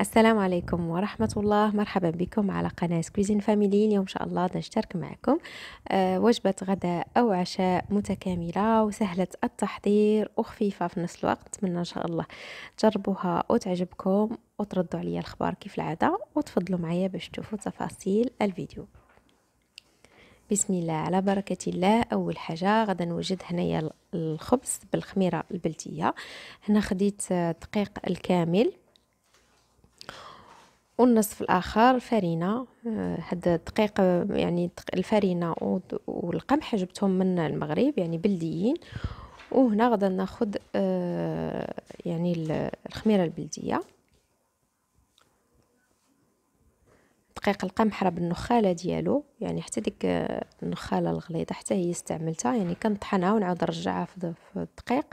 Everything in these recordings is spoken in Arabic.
السلام عليكم ورحمة الله مرحبا بكم على قناة كويزين فاميلي اليوم إن شاء الله نشترك معكم آه، وجبة غداء أو عشاء متكاملة وسهلة التحضير وخفيفة في نفس الوقت من إن شاء الله تجربوها وتعجبكم وتردوا عليا الخبر كيف العادة وتفضلوا معايا باش تشوفوا تفاصيل الفيديو بسم الله على بركة الله أول حاجة غدا نوجد هنايا الخبز بالخميرة البلدية هنا خديت آه، دقيق الكامل والنصف الآخر فرينة آه، هاد الدقيق يعني الفرينة والقمح جبتهم من المغرب يعني بلديين وهنا غدا ناخد آه، يعني الخميرة البلدية دقيق القمح راه بالنخاله ديالو يعني حتى ديك آه، النخاله الغليظه حتى هي استعملتها يعني كنطحنها ونعاود نرجعها في الدقيق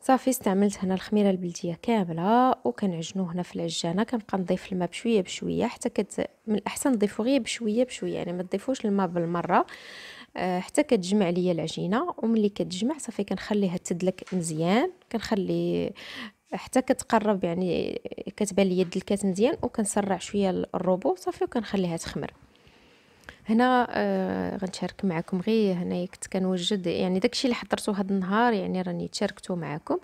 صافي استعملت هنا الخميره البلديه كامله وكنعجنو هنا في العجانه كنبقى نضيف الماء بشويه بشويه حتى كت من الاحسن تضيفو غير بشويه بشويه يعني ما تضيفوش الماء بالمره أه حتى كتجمع ليا العجينه وملي كتجمع صافي كنخليها تدلك مزيان كنخلي حتى كتقرب يعني كتبان ليا الدلكات مزيان وكنسرع شويه الروبو صافي وكنخليها تخمر هنا آه غنشارك معكم غير هنايا كنت كنوجد يعني داكشي اللي حضرته هذا النهار يعني راني تشاركته معكم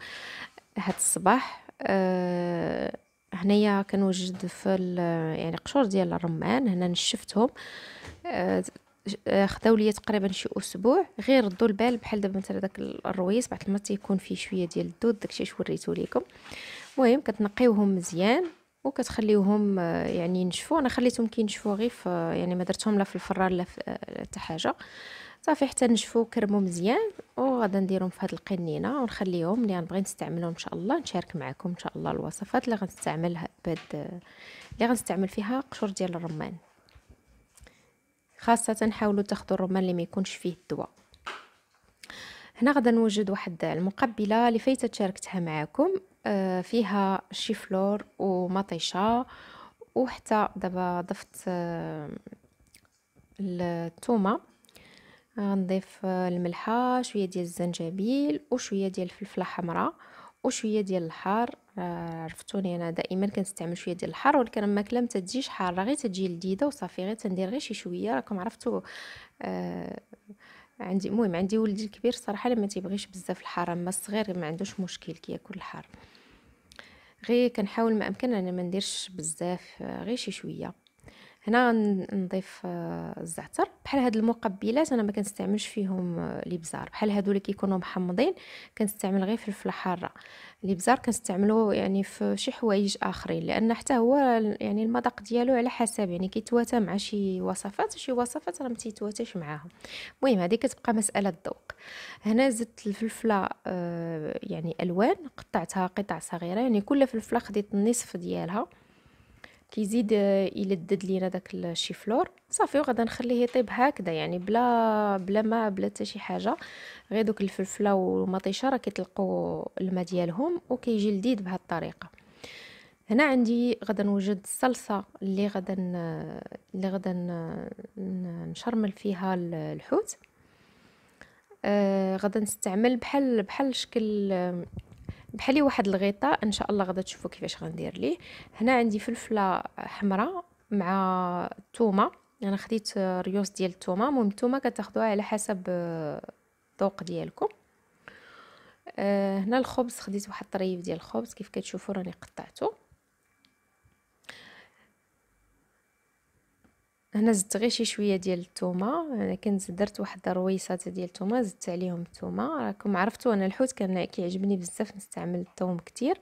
هذا الصباح آه هنايا كنوجد في يعني قشور ديال الرمان هنا نشفتهم آه, آه، خداو ليا تقريبا شي اسبوع غير ردوا البال بحال دابا مثلا داك الرويس بعد المرات تيكون فيه شويه ديال الدود داكشي اش لكم المهم كتنقيوهم مزيان وكتخليوهم آه، يعني ينشفوا انا خليتهم كينشفوا غير آه، يعني ما درتهم لا في الفران لا آه، حتى حاجه صافي حتى نشفوا كرموا مزيان وغادي نديرهم في هاد القنينه ونخليهم اللي غنبغي نستعملهم ان شاء الله نشارك معكم ان شاء الله الوصفات اللي غنستعملها بهاد اللي غنستعمل فيها قشور ديال الرمان خاصه حاولوا تاخذوا الرمان اللي ما يكونش فيه الدواء هنا غدا نوجد واحد المقبله اللي فايته شاركتها معكم آه، فيها شيفلور ومطيشه وحتى دابا ضفت آه، الثومه غنضيف آه، الملحه شويه ديال الزنجبيل وشويه ديال الفلفله حمراء وشويه ديال الحار عرفتوني انا دائما كنستعمل شويه ديال الحار ولكن الماكله كلام تجيش حاره غير تجي لذيذه وصافي غير تندير غير شي شويه راكم عرفتوا آه عندي المهم عندي ولدي الكبير صراحه لما تيبغيش بزاف الحرام اما الصغير ما عندوش مشكل كياكل الحار غير كنحاول ما امكن انا ما نديرش بزاف آه، غير شي شويه هنا نضيف آه، الزعتر بحال هاد المقبلات انا ما كنستعملش فيهم الابزار آه، بحال هادو اللي كيكونوا محمضين كنستعمل غير فلفله حاره الابزار كنستعملو يعني في شي حوايج اخرين لان حتى هو يعني المذاق ديالو على حسب يعني كيتواتى مع شي وصفات وشي وصفات راه ما تيتواتاش معاهم المهم هذه كتبقى مساله ذوق هنا زدت الفلفله آه، يعني الوان قطعتها قطع صغيره يعني كل فلفله خديت النصف ديالها كيزيد آه، يلدد لينا داك الشيفلور صافي وغادا نخليه يطيب هكذا يعني بلا بلا ما بلا حتى شي حاجه غير دوك الفلفله والمطيشه راه كيطلقوا الماء ديالهم وكيجي لذيذ بهذه الطريقه هنا عندي غادا نوجد الصلصه اللي غادا اللي غادا نشرمل فيها الحوت آه غادا نستعمل بحال بحال شكل بحالي واحد الغطاء ان شاء الله غدا تشوفوا كيفاش غندير ليه هنا عندي فلفله حمراء مع تومة انا خديت ريوس ديال الثومه المهم الثومه كتاخذوها على حسب الذوق آه، ديالكم آه، هنا الخبز خديت واحد الطريف ديال الخبز كيف كتشوفوا راني قطعته هنا زدت غير شي شويه ديال الثومه انا كنت درت واحد الرويصات ديال الثومه زدت عليهم الثومه راكم عرفتوا انا الحوت كان كيعجبني بزاف نستعمل الثوم كتير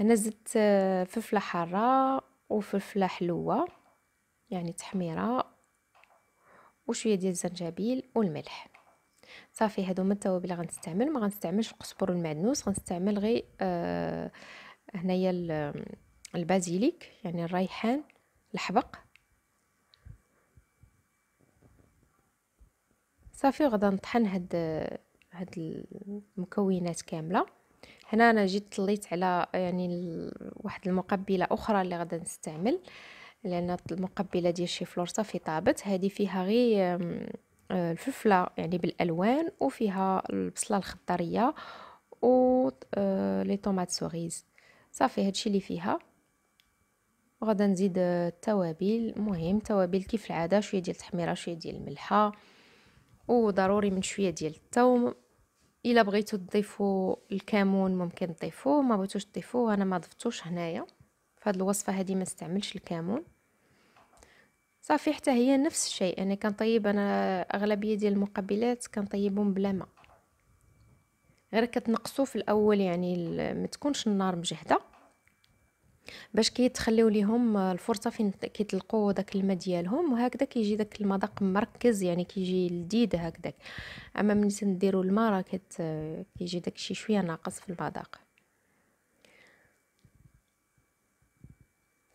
هنا زدت آه، فلفله حاره وفلفله حلوه يعني تحميره وشويه ديال الزنجبيل والملح صافي هادو هما التوابل اللي غنستعمل ما غنستعملش القزبر والمعدنوس غنستعمل غير آه هنايا البازيليك يعني الريحان الحبق صافي غدا نطحن هاد هاد المكونات كامله هنا انا جيت طليت على يعني واحد المقبله اخرى اللي غدا نستعمل لان المقبله ديال شي فلور صافي طابت هذه فيها غير آه، الفلفله يعني بالالوان وفيها البصله الخضريه و آه، لي طوماط سوغيز صافي هادشي اللي فيها وغدا نزيد آه، التوابل مهم توابل كيف العاده شويه ديال التحميره شويه ديال الملحه وضروري من شويه ديال الثوم الا بغيتو تضيفوا الكمون ممكن تضيفوه ما بغيتوش تضيفوه انا ما ضفتوش هنايا فهاد الوصفه هذه ما استعملش الكمون صافي حتى هي نفس الشيء انا يعني كنطيب انا اغلبيه ديال المقبلات كنطيبهم بلا ما غير كتنقصوا في الاول يعني ما تكونش النار مجهده باش كي تخليو ليهم الفرصه فين كيتلقوا داك الماء ديالهم وهكذا كيجي داك المذاق مركز يعني كيجي لذيذ هكذاك اما ملي تنديروا الماء راه كت... كيجي داكشي شويه ناقص في المذاق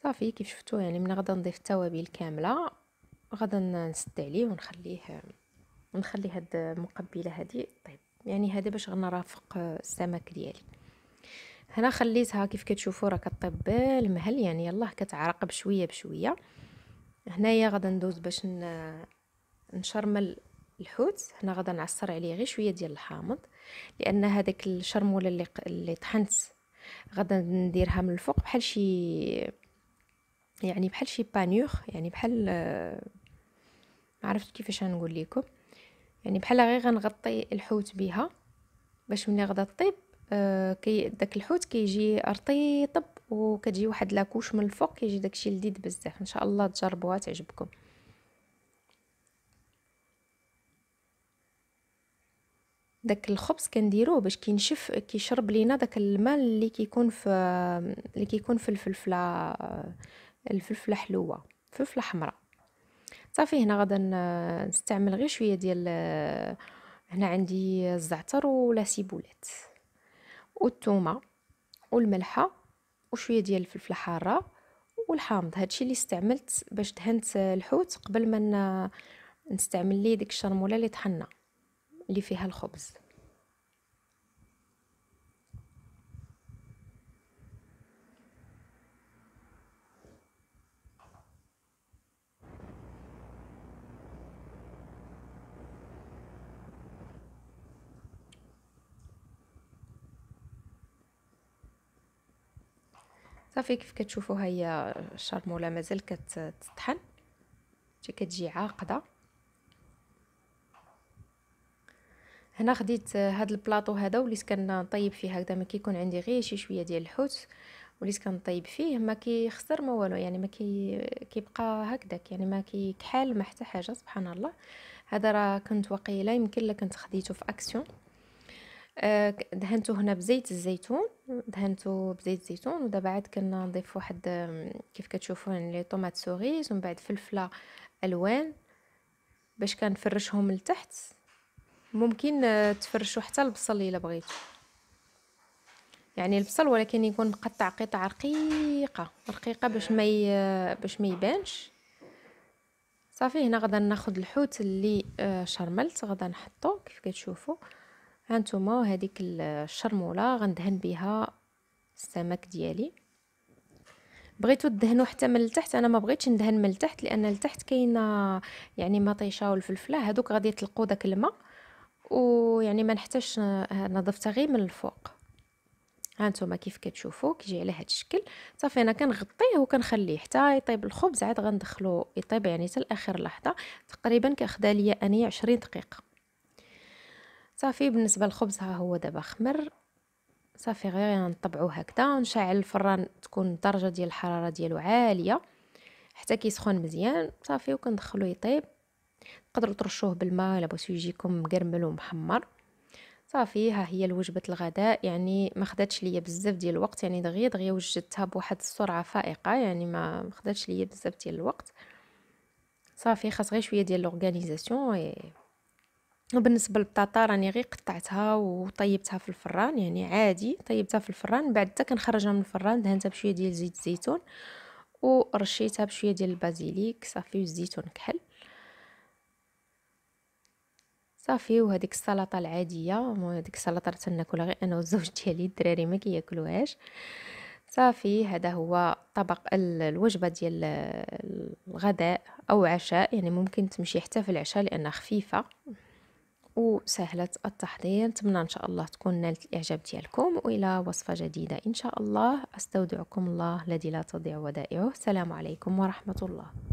صافي كيف شفتوا يعني من غدا نضيف التوابل كامله غدا نسد عليه ونخليه ونخلي هاد المقبله هادي طيب يعني هذا باش غنرافق السمك ديالي هنا خليتها كيف كتشوفوا راه كطيب بالمهل يعني يلاه كتعرق بشويه بشويه هنايا غدا ندوز باش نشرمل الحوت هنا غدا نعصر عليه غير شويه ديال الحامض لان هذاك الشرموله اللي اللي طحنت غدا نديرها من الفوق بحال شي يعني بحال شي بانيوخ يعني بحال ما عرفت كيفاش نقول لكم يعني بحال غير غنغطي الحوت بها باش ملي غدا طيب آه، كي داك الحوت كيجي رطيطب وكتجي واحد لاكوش من الفوق كيجي داكشي لذيذ بزاف ان شاء الله تجربوها تعجبكم داك الخبز كنديروه باش كينشف كيشرب لينا داك الماء اللي كيكون في اللي كيكون في الفلفله الفلفله حلوه فلفله حمراء صافي هنا غادي نستعمل غير شويه ديال هنا عندي الزعتر ولا سيبولات والثومه والملحه وشويه ديال الفلفله حاره والحامض هادشي اللي استعملت باش دهنت الحوت قبل ما نستعمل ليه ديك الشرموله اللي طحنا اللي فيها الخبز صافي كيف كتشوفوا هي الشرموله مازال كتطحن حتى كتجي عاقده هنا خديت هاد البلاطو هذا وليت كنطيب فيه هكذا ما كيكون عندي غير شي شويه ديال الحوت وليت كنطيب فيه ما كيخسر ما والو يعني ما كي كيبقى هكذاك يعني ما كيكحل ما حتى حاجه سبحان الله هذا راه كنت وقيله يمكن لا كنت خديته في اكسيون آه، دهنته هنا بزيت الزيتون دهنته بزيت الزيتون ودابا عاد كنضيف واحد كيف كتشوفوا يعني لي طوماط سوغيز ومن بعد فلفله الوان باش كنفرشهم لتحت ممكن آه، تفرشوا حتى البصل الا بغيتو يعني البصل ولكن يكون مقطع قطع رقيقه رقيقه باش ما باش ما يبانش صافي هنا غدا ناخذ الحوت اللي آه، شرملت غدا نحطو كيف كتشوفوا هانتوما هذيك الشرموله غندهن بها السمك ديالي بغيتو تدهنوا حتى من التحت انا ما بغيتش ندهن من التحت لان التحت كاينه يعني مطيشه والفلفله هذوك غادي يطلقوا داك الماء ويعني ما نحتاجش نظفتها غير من الفوق هانتوما كيف كتشوفوا كيجي على هذا الشكل صافي انا كنغطيه وكنخليه حتى يطيب الخبز عاد غندخلو يطيب يعني حتى لاخر لحظه تقريبا كاخدا ليا انايا 20 دقيقه صافي بالنسبه للخبز ها هو دابا خمر صافي غير نطبعو هكذا نشعل الفران تكون درجه ديال الحراره ديالو عاليه حتى كيسخن مزيان صافي وكندخلو يطيب تقدروا ترشوه بالماء الا بغيتو يجيكم مقرمل ومحمر صافي ها هي الوجبه الغداء يعني ما خداتش ليا بزاف ديال الوقت يعني دغيا دغيا وجدتها بواحد السرعه فائقه يعني ما خداتش ليا بزاف ديال الوقت صافي خاص غير شويه ديال لورغانيزاسيون وبالنسبه للبطاطا راني غير قطعتها وطيبتها في الفران يعني عادي طيبتها في الفران بعد حتى كنخرجها من الفران دهنتها بشويه ديال زيت الزيتون ورشيتها بشويه ديال البازيليك صافي والزيتون كحل صافي وهذيك السلطه العاديه هذيك السلطه راه تناكلها غير انا والزوج ديالي الدراري ما كياكلوهاش صافي هذا هو طبق الوجبه ديال الغداء او عشاء يعني ممكن تمشي حتى في العشاء لانها خفيفه وسهلة التحضير نتمنى إن شاء الله تكون نالت الإعجاب ديالكم وإلى وصفة جديدة إن شاء الله أستودعكم الله الذي لا تضيع ودائعه السلام عليكم ورحمة الله